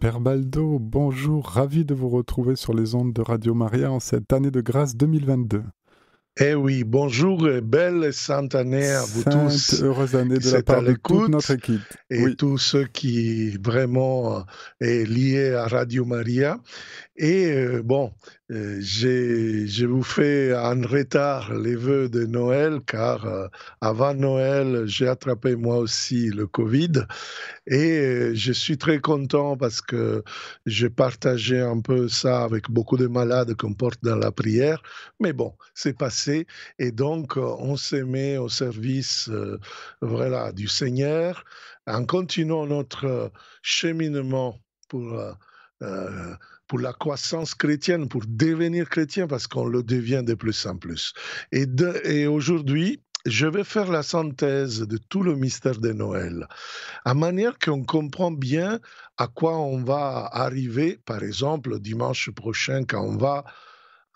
Père Baldo, bonjour, ravi de vous retrouver sur les ondes de Radio Maria en cette année de grâce 2022. Eh oui, bonjour euh, et belle sainte année à vous sainte tous. Heureuse année de la part de toute notre équipe. Et tous ceux qui vraiment euh, est lié à Radio Maria. Et euh, bon, euh, je vous fais en retard les vœux de Noël, car euh, avant Noël, j'ai attrapé moi aussi le Covid. Et je suis très content parce que j'ai partagé un peu ça avec beaucoup de malades qu'on porte dans la prière. Mais bon, c'est passé. Et donc, on se met au service voilà, du Seigneur en continuant notre cheminement pour pour la croissance chrétienne, pour devenir chrétien, parce qu'on le devient de plus en plus. Et, aujourd'hui, je vais faire la synthèse de tout le mystère de Noël, à manière qu'on comprend bien à quoi on va arriver, par exemple, dimanche prochain, quand on va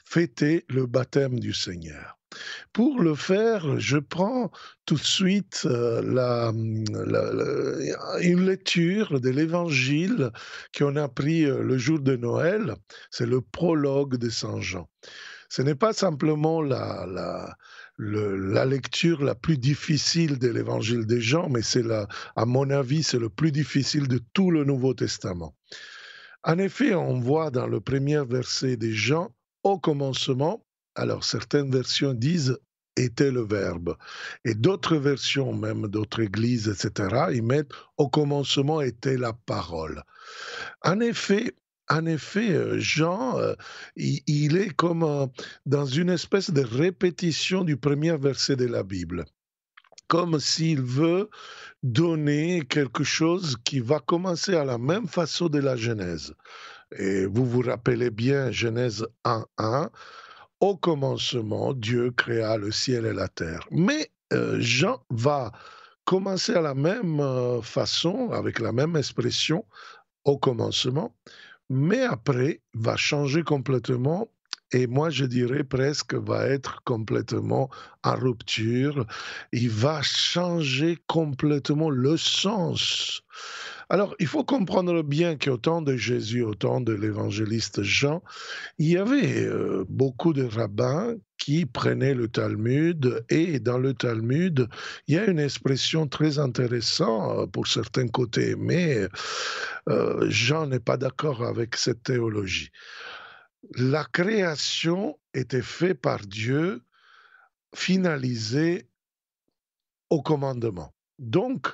fêter le baptême du Seigneur. Pour le faire, je prends tout de suite euh, une lecture de l'évangile qu'on a pris euh, le jour de Noël. C'est le prologue de Saint Jean. Ce n'est pas simplement la, lecture la plus difficile de l'évangile des Jean, mais c'est à mon avis, c'est le plus difficile de tout le Nouveau Testament. En effet, on voit dans le premier verset des Jean, au commencement, alors certaines versions disent était le Verbe. Et d'autres versions, même d'autres églises, etc., ils mettent au commencement était la parole. En effet, en effet, euh, Jean, euh, il est comme euh, dans une espèce de répétition du premier verset de la Bible, comme s'il veut donner quelque chose qui va commencer à la même façon de la Genèse. Et vous vous rappelez bien Genèse 1.1, au commencement, Dieu créa le ciel et la terre. Mais euh, Jean va commencer à la même euh, façon, avec la même expression, au commencement, mais après va changer complètement et moi je dirais presque va être complètement en rupture. Il va changer complètement le sens alors, il faut comprendre bien qu'au temps de Jésus, au temps de l'évangéliste Jean, il y avait euh, beaucoup de rabbins qui prenaient le Talmud, et dans le Talmud, il y a une expression très intéressante euh, pour certains côtés, mais euh, Jean n'est pas d'accord avec cette théologie. La création était faite par Dieu, finalisée au commandement. Donc,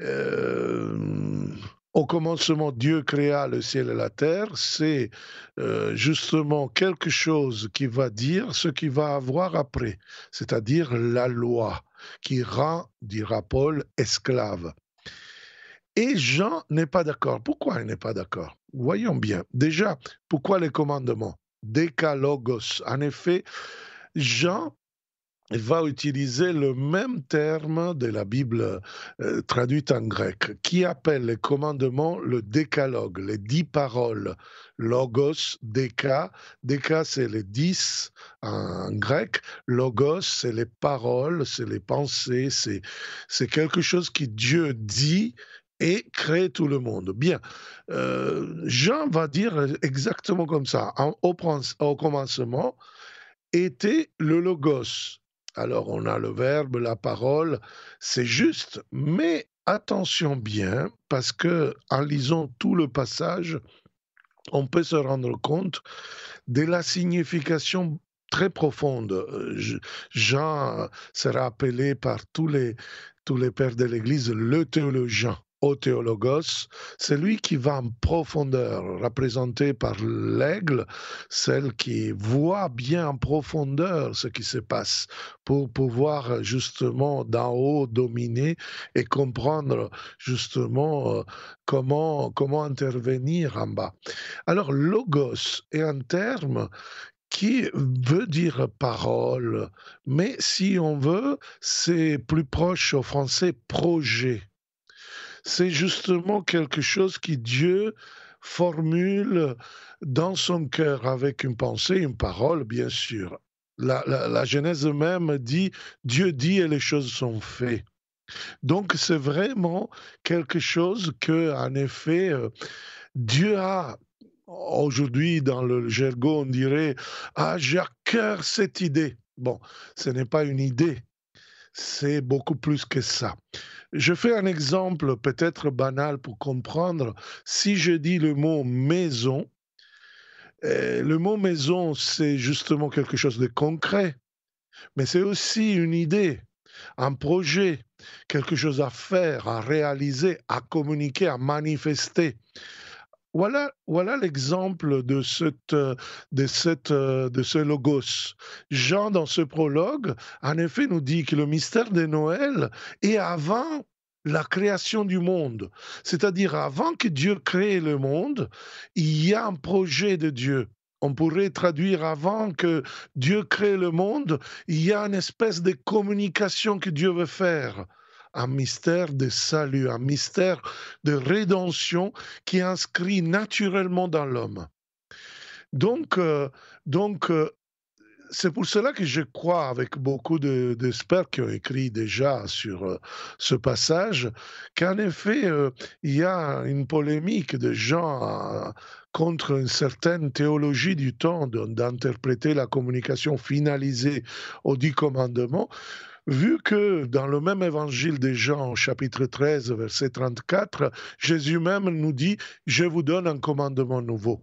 euh, au commencement, Dieu créa le ciel et la terre, c'est euh, justement quelque chose qui va dire ce qui va avoir après, c'est-à-dire la loi qui rend, dira Paul, esclave. Et Jean n'est pas d'accord. Pourquoi il n'est pas d'accord Voyons bien. Déjà, pourquoi les commandements Décalogos. En effet, Jean va utiliser le même terme de la Bible euh, traduite en grec, qui appelle les commandements le décalogue, les dix paroles. Logos, déca, déca c'est les dix en grec, logos c'est les paroles, c'est les pensées, c'est quelque chose que Dieu dit et crée tout le monde. Bien, euh, Jean va dire exactement comme ça. au, commencement était le logos. Alors on a le verbe, la parole, c'est juste, mais attention bien, parce que en lisant tout le passage, on peut se rendre compte de la signification très profonde. Euh, Jean sera appelé par tous les, tous les pères de l'Église le théologien au théologos, c'est lui qui va en profondeur, représenté par l'aigle, celle qui voit bien en profondeur ce qui se passe, pour pouvoir justement d'en haut dominer et comprendre justement euh, comment, comment intervenir en bas. Alors logos est un terme qui veut dire parole, mais si on veut, c'est plus proche au français projet c'est justement quelque chose qui Dieu formule dans son cœur avec une pensée, une parole, bien sûr. La, Genèse même dit, Dieu dit et les choses sont faites. Donc c'est vraiment quelque chose que, en effet, euh, Dieu a aujourd'hui dans le jargon, on dirait Ah, j'ai à cœur cette idée. Bon, ce n'est pas une idée, c'est beaucoup plus que ça. Je fais un exemple peut-être banal pour comprendre. Si je dis le mot maison, euh, le mot maison, c'est justement quelque chose de concret, mais c'est aussi une idée, un projet, quelque chose à faire, à réaliser, à communiquer, à manifester. Voilà, l'exemple de, euh, de, euh, de ce logos. Jean, dans ce prologue, en effet, nous dit que le mystère de Noël est avant la création du monde. C'est-à-dire, avant que Dieu crée le monde, il y a un projet de Dieu. On pourrait traduire avant que Dieu crée le monde, il y a une espèce de communication que Dieu veut faire un mystère de salut, un mystère de rédemption qui est inscrit naturellement dans l'homme. Donc, euh, donc euh, c'est pour cela que je crois, avec beaucoup d'experts qui ont écrit déjà sur euh, ce passage, qu'en effet, il y a une polémique de gens contre une certaine théologie du temps d'interpréter la communication finalisée aux dix commandements vu que dans le même évangile des Jean, chapitre 13, verset 34, Jésus même nous dit, je vous donne un commandement nouveau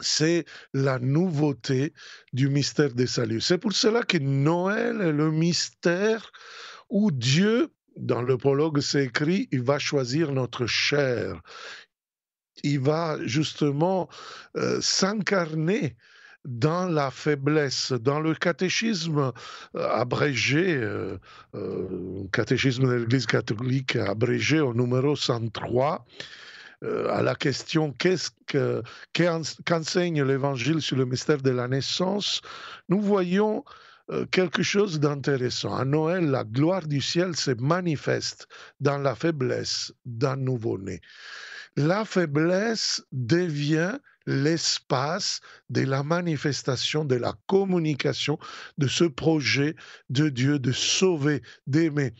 c'est la nouveauté du mystère des saluts. C'est pour cela que Noël est le mystère où Dieu, dans le prologue s'écrit il va choisir notre chair. Il va justement euh, s'incarner dans la faiblesse, dans le catéchisme euh, abrégé, euh, euh, catéchisme de l'Église catholique abrégé au numéro 103, à la question qu'est-ce que, qu'enseigne l'Évangile sur le mystère de la naissance, nous voyons quelque chose d'intéressant. À Noël, la gloire du ciel se manifeste dans la faiblesse d'un nouveau-né. La faiblesse devient l'espace de la manifestation, de la communication de ce projet de Dieu de sauver, d'aimer.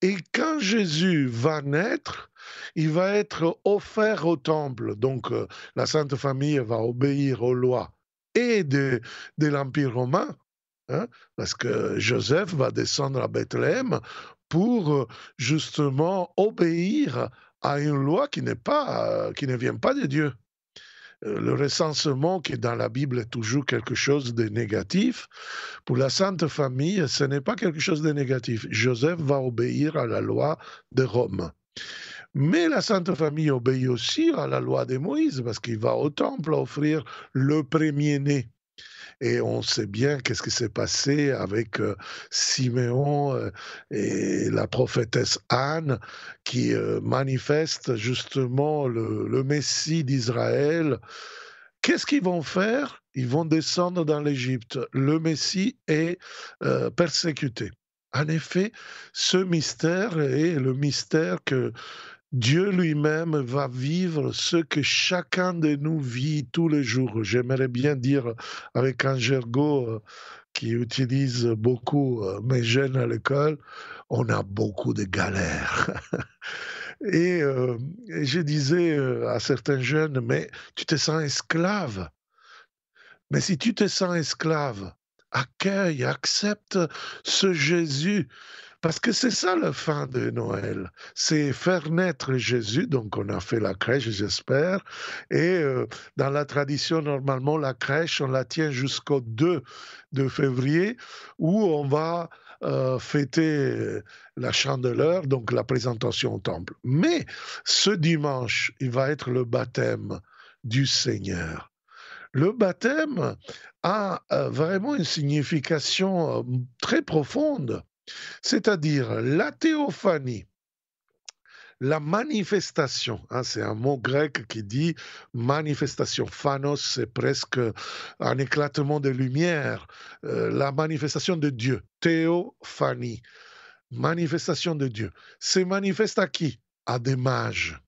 Et quand Jésus va naître, il va être offert au temple. Donc euh, la Sainte Famille va obéir aux lois et de, de l'Empire romain, hein, parce que Joseph va descendre à Bethléem pour euh, justement obéir à une loi qui, n'est pas, euh, qui ne vient pas de Dieu. Euh, le recensement qui dans la Bible est toujours quelque chose de négatif, pour la Sainte Famille, ce n'est pas quelque chose de négatif. Joseph va obéir à la loi de Rome. Mais la Sainte Famille obéit aussi à la loi de Moïse parce qu'il va au temple offrir le premier-né. Et on sait bien qu'est-ce qui s'est passé avec euh, Siméon euh, et la prophétesse Anne qui euh, manifestent justement le, Messie d'Israël. Qu'est-ce qu'ils vont faire Ils vont descendre dans l'Égypte. Le Messie est persécuté. En effet, ce mystère est le mystère que Dieu lui-même va vivre ce que chacun de nous vit tous les jours. J'aimerais bien dire avec un gergot euh, qui utilise beaucoup euh, mes jeunes à l'école, on a beaucoup de galères. et, euh, et, je disais à certains jeunes, mais tu te sens esclave. Mais si tu te sens esclave, accueille, accepte ce Jésus parce que c'est ça la fin de Noël, c'est faire naître Jésus, donc on a fait la crèche, j'espère, et euh, dans la tradition, normalement, la crèche, on la tient jusqu'au 2 de février, où on va euh, fêter euh, la chandeleur, donc la présentation au temple. Mais ce dimanche, il va être le baptême du Seigneur. Le baptême a vraiment une signification très profonde c'est-à-dire la théophanie, la manifestation, hein, c'est un mot grec qui dit manifestation. Phanos, c'est presque un éclatement de lumière, euh, la manifestation de Dieu, théophanie, manifestation de Dieu. C'est manifeste à qui À des mages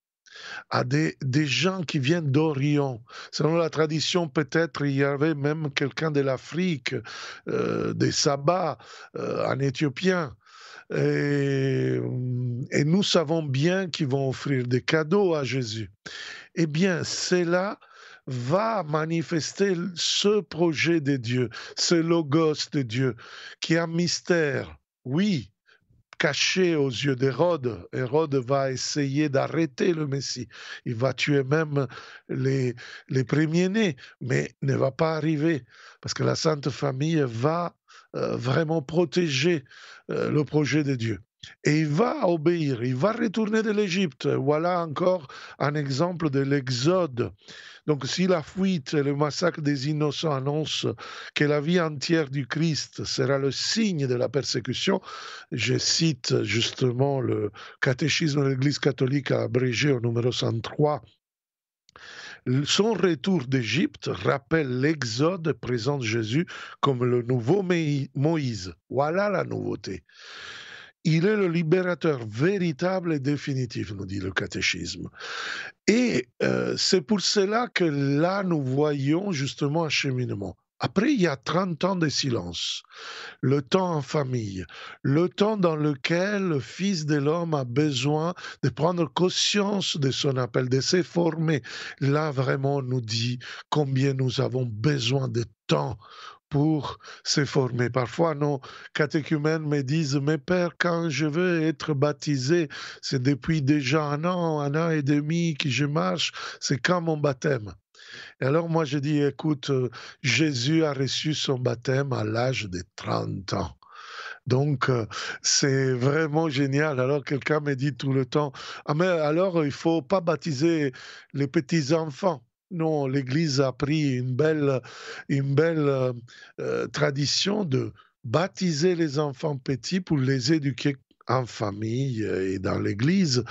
à des, gens qui viennent d'Orient. Selon la tradition, peut-être il y avait même quelqu'un de l'Afrique, euh, des Sabbats, un euh, Éthiopien. Et, nous savons bien qu'ils vont offrir des cadeaux à Jésus. Eh bien, cela va manifester ce projet de Dieu, ce logos de Dieu, qui est un mystère, oui, caché aux yeux d'Hérode. Hérode va essayer d'arrêter le Messie. Il va tuer même les, les premiers-nés, mais ne va pas arriver parce que la Sainte Famille va euh, vraiment protéger euh, le projet de Dieu et il va obéir, il va retourner de l'Égypte. Voilà encore un exemple de l'exode. Donc si la fuite et le massacre des innocents annoncent que la vie entière du Christ sera le signe de la persécution, je cite justement le catéchisme de l'Église catholique abrégé au numéro 103 son retour d'Égypte rappelle l'Exode, présente Jésus comme le nouveau Moïse. Voilà la nouveauté il est le libérateur véritable et définitif, nous dit le catéchisme. Et euh, c'est pour cela que là, nous voyons justement un cheminement. Après, il y a 30 ans de silence, le temps en famille, le temps dans lequel le Fils de l'homme a besoin de prendre conscience de son appel, de se Là, vraiment, nous dit combien nous avons besoin de temps pour se former. Parfois, nos catéchumènes me disent, mais père, quand je veux être baptisé, c'est depuis déjà un an, un an et demi que je marche, c'est quand mon baptême et alors moi je dis, écoute, euh, Jésus a reçu son baptême à l'âge de 30 ans. Donc, euh, c'est vraiment génial. Alors, quelqu'un me dit tout le temps, ah mais alors, il faut pas baptiser les petits-enfants. Non, l'Église a pris une belle, une belle euh, tradition de baptiser les enfants petits pour les éduquer en famille et dans l'Église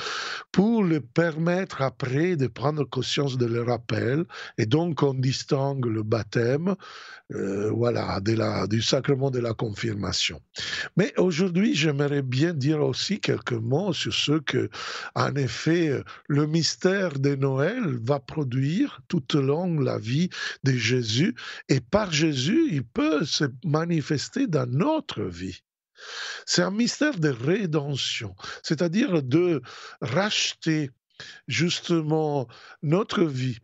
pour le permettre après de prendre conscience de leur appel. Et donc on distingue le baptême euh, voilà, du sacrement de la confirmation. Mais aujourd'hui, j'aimerais bien dire aussi quelques mots sur ce que, en effet, le mystère de Noël va produire tout au long de la vie de Jésus. Et par Jésus, il peut se manifester dans notre vie. C'est un mystère de rédemption, c'est-à-dire de racheter justement notre vie.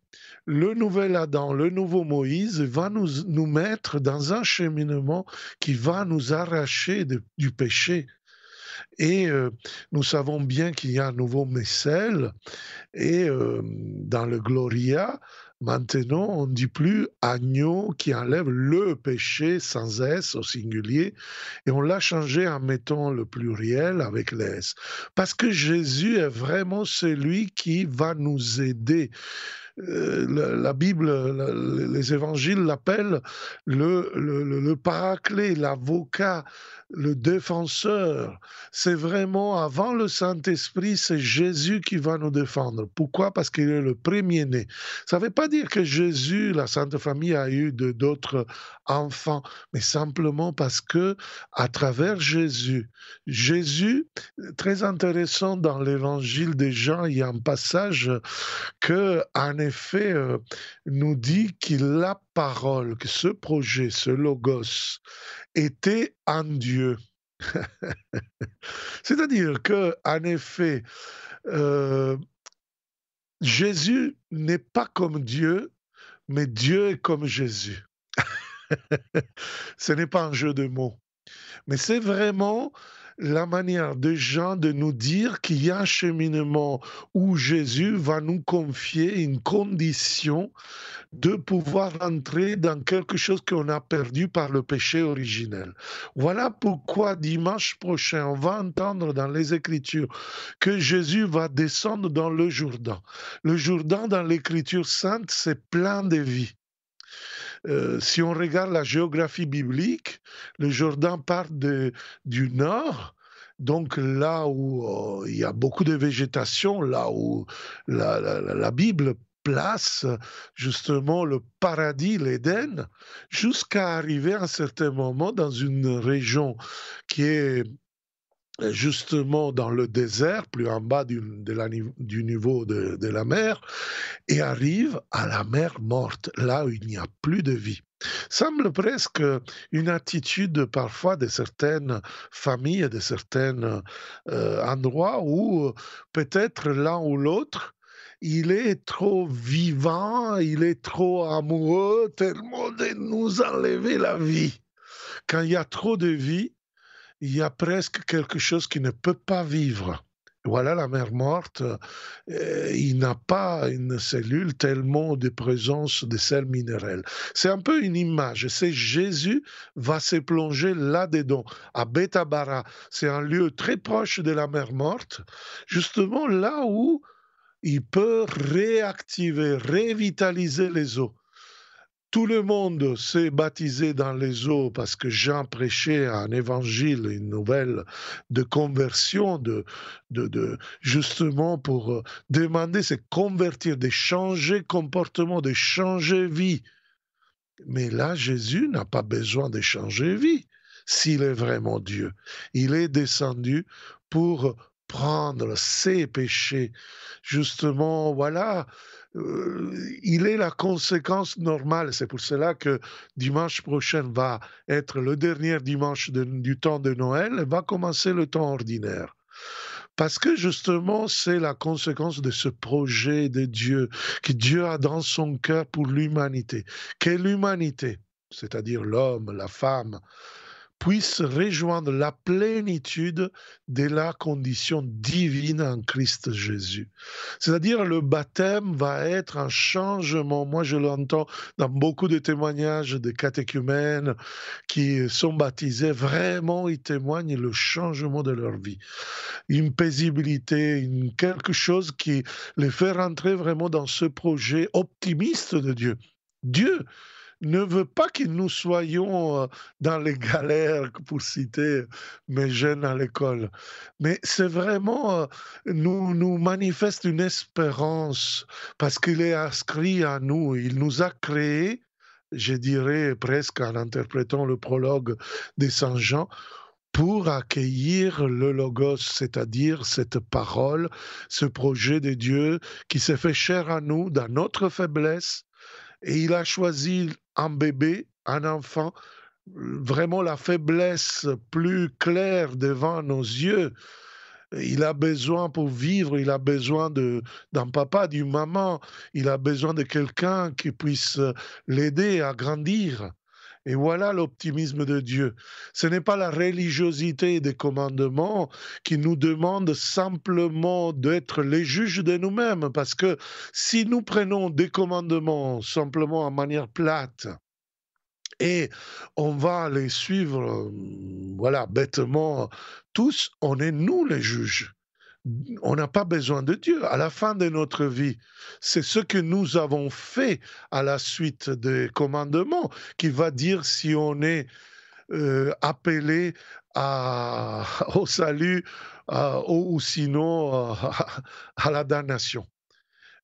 Le nouvel Adam, le nouveau Moïse va nous, mettre dans un cheminement qui va nous arracher du péché. Et euh, nous savons bien qu'il y a un nouveau Messel, et euh, dans le Gloria, Maintenant, on ne dit plus agneau qui enlève le péché sans S au singulier, et on l'a changé en mettant le pluriel avec les S. Parce que Jésus est vraiment celui qui va nous aider. Euh, la, Bible, les évangiles l'appellent le, le, paraclet, l'avocat, le défenseur. C'est vraiment avant le Saint-Esprit, c'est Jésus qui va nous défendre. Pourquoi Parce qu'il est le premier-né. Ça ne veut pas dire que Jésus, la Sainte Famille, a eu d'autres enfants, mais simplement parce que à travers Jésus, Jésus, très intéressant dans l'évangile des Jean, il y a un passage que un effet euh, nous dit que la parole, que ce projet, ce logos, était en Dieu. C'est-à-dire que, en effet, euh, Jésus n'est pas comme Dieu, mais Dieu est comme Jésus. Ce n'est pas un jeu de mots, mais c'est vraiment la manière de Jean de nous dire qu'il y a un cheminement où Jésus va nous confier une condition de pouvoir entrer dans quelque chose qu'on a perdu par le péché originel. Voilà pourquoi dimanche prochain, on va entendre dans les Écritures que Jésus va descendre dans le Jourdain. Le Jourdain dans l'Écriture sainte, c'est plein de vie. Euh, si on regarde la géographie biblique, le Jordan part du nord, donc là où euh, il y a beaucoup de végétation, là où la, la Bible place justement le paradis, l'Éden, jusqu'à arriver à un certain moment dans une région qui est justement dans le désert, plus en bas du, du niveau de, la mer, et arrive à la mer morte, là où il n'y a plus de vie. Semble presque une attitude parfois de certaines familles, de certains euh, endroits où peut-être l'un ou l'autre il est trop vivant, il est trop amoureux, tellement de nous enlever la vie. Quand il y a trop de vie, il y a presque quelque chose qui ne peut pas vivre. Voilà la mer morte. Euh, il n'a pas une cellule tellement de présence de sel minéral. C'est un peu une image. C'est Jésus va se plonger là-dedans, à Bethabara. C'est un lieu très proche de la mer morte, justement là où il peut réactiver, révitaliser les eaux. Tout le monde s'est baptisé dans les eaux parce que Jean prêchait un évangile, une nouvelle de conversion, de, de, justement pour euh, demander, c'est convertir, de changer comportement, de changer vie. Mais là, Jésus n'a pas besoin de changer vie s'il est vraiment Dieu. Il est descendu pour prendre ses péchés, justement, voilà, euh, il est la conséquence normale. C'est pour cela que dimanche prochain va être le dernier dimanche du temps de Noël et va commencer le temps ordinaire. Parce que justement, c'est la conséquence de ce projet de Dieu que Dieu a dans son cœur pour l'humanité. Quelle l'humanité, c'est-à-dire l'homme, la femme, puisse rejoindre la plénitude de la condition divine en Christ Jésus. C'est-à-dire le baptême va être un changement. Moi, je l'entends dans beaucoup de témoignages des catéchumènes qui sont baptisés. Vraiment, ils témoignent le changement de leur vie. Une paisibilité, quelque chose qui les fait rentrer vraiment dans ce projet optimiste de Dieu. Dieu ne veut pas que nous soyons euh, dans les galères, pour citer mes jeunes à l'école. Mais c'est vraiment, euh, nous, nous manifeste une espérance, parce qu'il est inscrit à nous, il nous a créés, je dirais presque en interprétant le prologue des Saint Jean, pour accueillir le logos, c'est-à-dire cette parole, ce projet de Dieu qui s'est fait cher à nous dans notre faiblesse. Et il a choisi un bébé, un enfant, vraiment la faiblesse plus claire devant nos yeux. Il a besoin pour vivre, il a besoin d'un papa, d'une maman, il a besoin de quelqu'un qui puisse l'aider à grandir. Et voilà l'optimisme de Dieu. Ce n'est pas la religiosité des commandements qui nous demande simplement d'être les juges de nous-mêmes, parce que si nous prenons des commandements simplement en manière plate, et on va les suivre, euh, voilà, bêtement, tous, on est nous les juges on n'a pas besoin de Dieu. À la fin de notre vie, c'est ce que nous avons fait à la suite des commandements qui va dire si on est euh, appelé au salut ou, sinon à la damnation.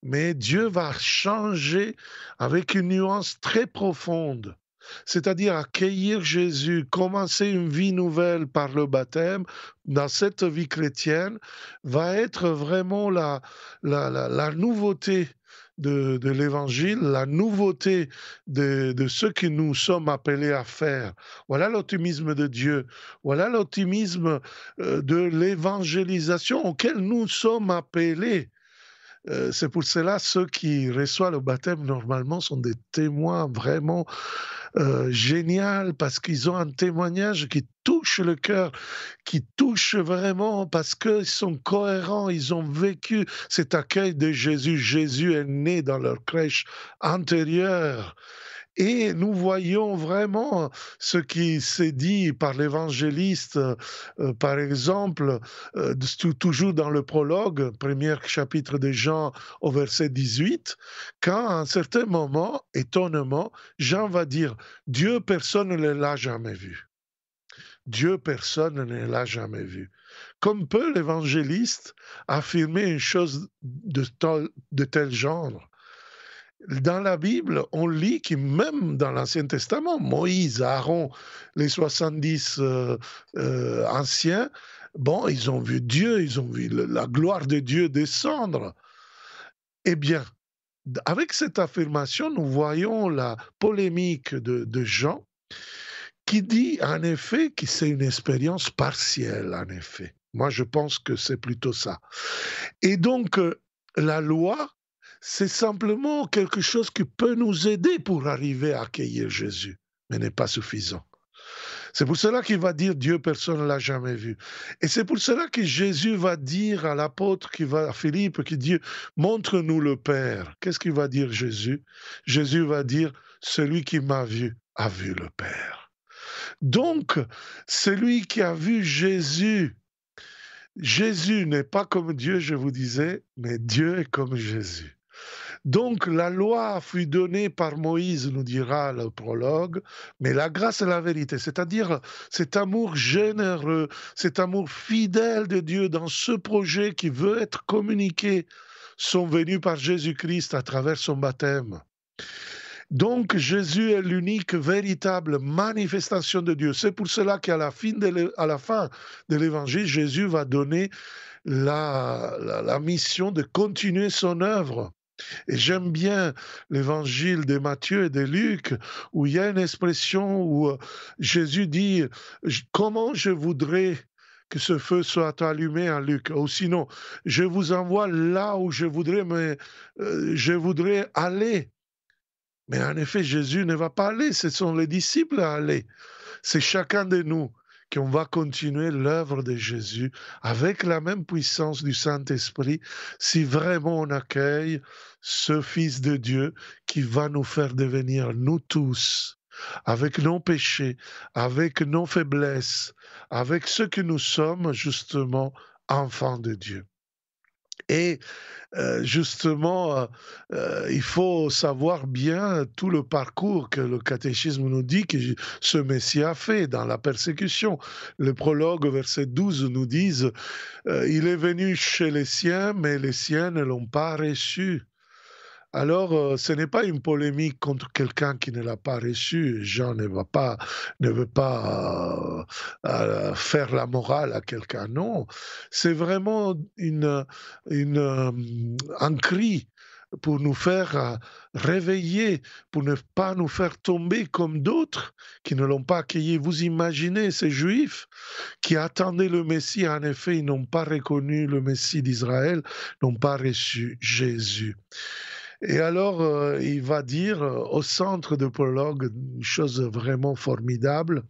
Mais Dieu va changer avec une nuance très profonde c'est-à-dire accueillir Jésus, commencer une vie nouvelle par le baptême, dans cette vie chrétienne, va être vraiment la, la, la, nouveauté de, de l'évangile, la nouveauté de, de, ce que nous sommes appelés à faire. Voilà l'optimisme de Dieu, voilà l'optimisme euh, de l'évangélisation auquel nous sommes appelés. Euh, c'est pour cela ceux qui reçoivent le baptême normalement sont des témoins vraiment euh, géniaux parce qu'ils ont un témoignage qui touche le cœur, qui touche vraiment parce qu'ils sont cohérents, ils ont vécu cet accueil de Jésus. Jésus est né dans leur crèche antérieure. Et nous voyons vraiment ce qui s'est dit par l'évangéliste, euh, par exemple, euh, toujours dans le prologue, premier chapitre de Jean au verset 18, quand à un certain moment, étonnement, Jean va dire, Dieu, personne ne l'a jamais vu. Dieu, personne ne l'a jamais vu. Comme peut l'évangéliste affirmer une chose de, de tel genre dans la Bible, on lit que même dans l'Ancien Testament, Moïse, Aaron, les 70 euh, euh, anciens, bon, ils ont vu Dieu, ils ont vu la gloire de Dieu descendre. Eh bien, avec cette affirmation, nous voyons la polémique de, de Jean qui dit en effet que c'est une expérience partielle, en effet. Moi, je pense que c'est plutôt ça. Et donc, euh, la loi c'est simplement quelque chose qui peut nous aider pour arriver à accueillir Jésus, mais n'est pas suffisant. C'est pour cela qu'il va dire Dieu, personne ne l'a jamais vu. Et c'est pour cela que Jésus va dire à l'apôtre, qui va à Philippe, qui dit Montre-nous le Père. Qu'est-ce qu'il va dire Jésus Jésus va dire Celui qui m'a vu a vu le Père. Donc, celui qui a vu Jésus, Jésus n'est pas comme Dieu, je vous disais, mais Dieu est comme Jésus. Donc la loi fut donnée par Moïse, nous dira le prologue, mais la grâce et la vérité, c'est-à-dire cet amour généreux, cet amour fidèle de Dieu dans ce projet qui veut être communiqué, sont venus par Jésus-Christ à travers son baptême. Donc Jésus est l'unique véritable manifestation de Dieu. C'est pour cela qu'à la fin de l'évangile, Jésus va donner la, la, mission de continuer son œuvre. Et j'aime bien l'évangile de Matthieu et de Luc, où il y a une expression où euh, Jésus dit, comment je voudrais que ce feu soit allumé à Luc. Ou sinon, je vous envoie là où je voudrais, mais euh, je voudrais aller. Mais en effet, Jésus ne va pas aller, ce sont les disciples à aller. C'est chacun de nous qu'on va continuer l'œuvre de Jésus avec la même puissance du Saint-Esprit si vraiment on accueille ce Fils de Dieu qui va nous faire devenir, nous tous, avec nos péchés, avec nos faiblesses, avec ce que nous sommes justement enfants de Dieu. Et euh, justement, euh, euh, il faut savoir bien tout le parcours que le catéchisme nous dit que ce Messie a fait dans la persécution. Le prologue, verset 12, nous dit Il est venu chez les siens, mais les siens ne l'ont pas reçu. Alors, euh, ce n'est pas une polémique contre quelqu'un qui ne l'a pas reçu. Jean ne va pas, ne veut pas euh, euh, faire la morale à quelqu'un. Non, c'est vraiment une, une, un cri pour nous faire réveiller, pour ne pas nous faire tomber comme d'autres qui ne l'ont pas accueilli. Vous imaginez ces Juifs qui attendaient le Messie, en effet, ils n'ont pas reconnu le Messie d'Israël, n'ont pas reçu Jésus. Et alors, euh, il va dire euh, au centre de prologue une chose vraiment formidable.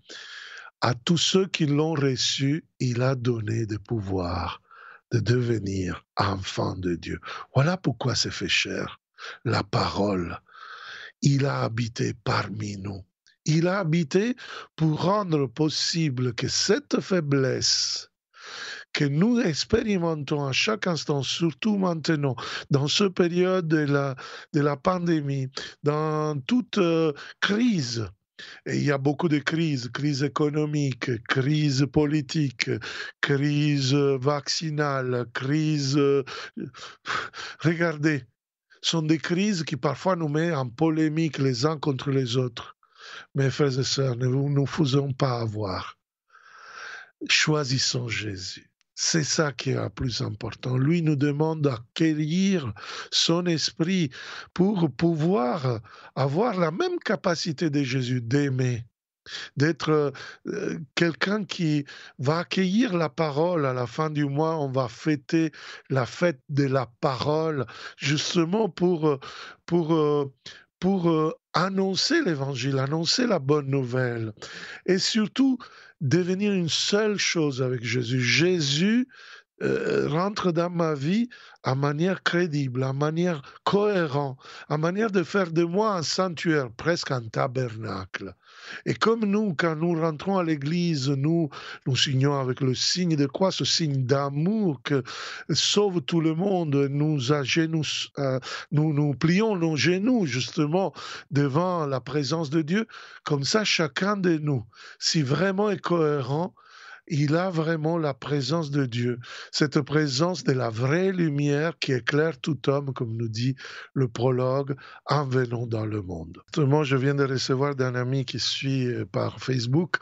À tous ceux qui l'ont reçu, il a donné de pouvoir de devenir enfant de Dieu. Voilà pourquoi c'est fait cher, la parole. Il a habité parmi nous. Il a habité pour rendre possible que cette faiblesse, que nous expérimentons à chaque instant, surtout maintenant, dans ce période de la, de la pandémie, dans toute euh, crise. Et il y a beaucoup de crises, crise économique, crise politique, crise euh, vaccinale, crise... Euh, regardez, sont des crises qui parfois nous mettent en polémique les uns contre les autres. Mes frères et sœurs, ne nous faisons pas avoir. Choisissons Jésus. C'est ça qui est le plus important. Lui nous demande d'acquérir son esprit pour pouvoir avoir la même capacité de Jésus d'aimer d'être euh, quelqu'un qui va accueillir la parole. À la fin du mois, on va fêter la fête de la parole, justement pour, euh, pour, euh, pour annoncer l'évangile, annoncer la bonne nouvelle. Et surtout, devenir une seule chose avec Jésus. Jésus euh, rentre dans ma vie à manière crédible, à manière cohérente, à manière de faire de moi un sanctuaire, presque un tabernacle. Et comme nous, quand nous rentrons à l'Église, nous signons avec le signe de quoi Ce signe d'amour que sauve tout le monde. Nous, euh, nous, nous plions nos genoux justement devant la présence de Dieu. Comme ça, chacun de nous, si vraiment est cohérent, il a vraiment la présence de Dieu, cette présence de la vraie lumière qui éclaire tout homme, comme nous dit le prologue, en venant dans le monde. je viens de recevoir d'un ami qui suit euh, par Facebook,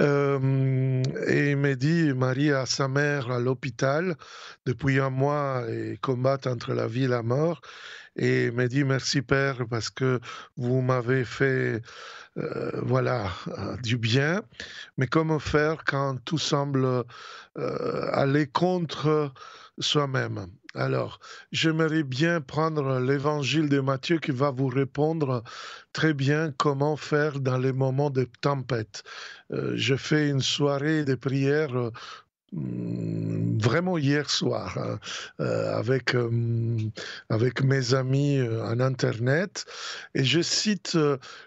euh, et il me dit, Marie a sa mère à l'hôpital depuis un mois et combat entre la vie et la mort, et il me dit, merci Père, parce que vous m'avez fait... Euh, voilà, euh, du bien, mais comment faire quand tout semble euh, aller contre soi-même alors, j'aimerais bien prendre l'évangile de Matthieu qui va vous répondre très bien comment faire dans les moments de tempête. je fais une soirée de prière Mm, vraiment hier soir hein, euh, avec, euh, avec mes amis euh, en Internet. Et je cite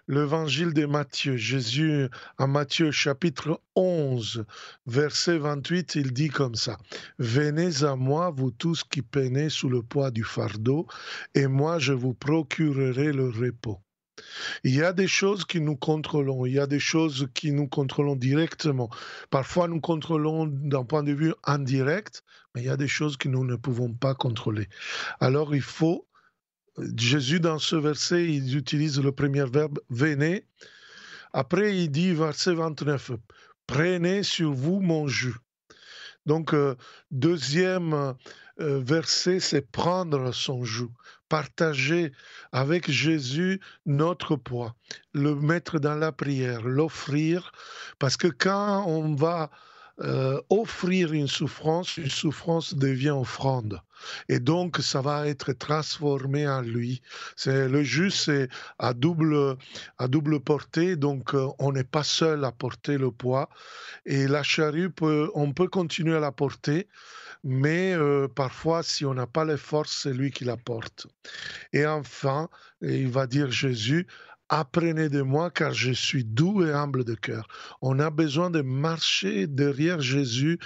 l'évangile de Matthieu. Jésus, à Matthieu chapitre 11, verset 28, il dit comme ça. Venez à moi, vous tous qui peinez sous le poids du fardeau, et moi je vous procurerai le repos. Il y a des choses que nous contrôlons, il y a des choses qui nous contrôlons directement. Parfois, nous contrôlons d'un point de vue indirect, mais il y a des choses que nous ne pouvons pas contrôler. Alors, il faut, Jésus, dans ce verset, il utilise le premier verbe, venez. Après, il dit, verset 29, prenez sur vous mon jus. Donc, euh, deuxième euh, verser, c'est prendre son joug, partager avec Jésus notre poids, le mettre dans la prière, l'offrir, parce que quand on va euh, offrir une souffrance, une souffrance devient offrande. Et donc, ça va être transformé en lui. C'est le jus, c'est à double, à double portée, donc euh, on n'est pas seul à porter le poids. Et la charrue, peut, on peut continuer à la porter, mais euh, parfois, si on n'a pas les forces, c'est lui qui la porte. Et enfin, il va dire Jésus, apprenez de moi car je suis doux et humble de cœur. On a besoin de marcher derrière Jésus,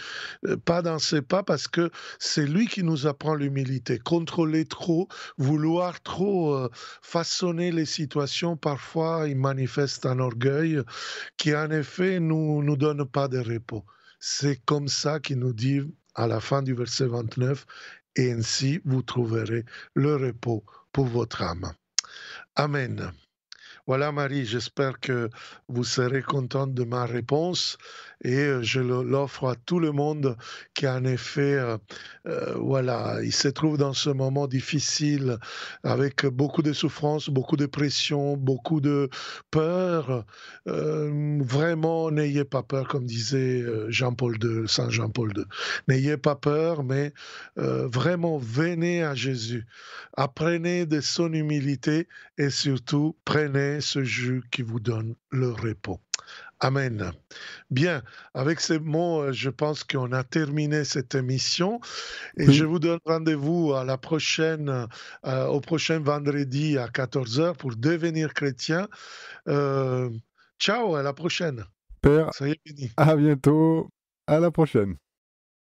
euh, pas dans ses pas, parce que c'est lui qui nous apprend l'humilité. Contrôler trop, vouloir trop euh, façonner les situations, parfois il manifeste un orgueil qui en effet nous nous donne pas de repos. C'est comme ça qu'il nous dit à la fin du verset 29, et ainsi vous trouverez le repos pour votre âme. Amen. Voilà Marie, j'espère que vous serez contente de ma réponse et euh, je l'offre à tout le monde qui en effet, euh, euh, voilà, il se trouve dans ce moment difficile avec beaucoup de souffrance, beaucoup de pression, beaucoup de peur. vraiment, n'ayez pas peur, comme disait Jean-Paul II, Saint Jean-Paul II. N'ayez pas peur, mais vraiment venez à Jésus, apprenez de son humilité et surtout prenez ce jus qui vous donne le repos. Amen. Bien, avec ces mots, euh, je pense qu'on a terminé cette émission et je vous donne rendez-vous à la prochaine, euh, au prochain vendredi à 14h pour devenir chrétien. Euh, ciao, à la prochaine. Père, à bientôt, à la prochaine.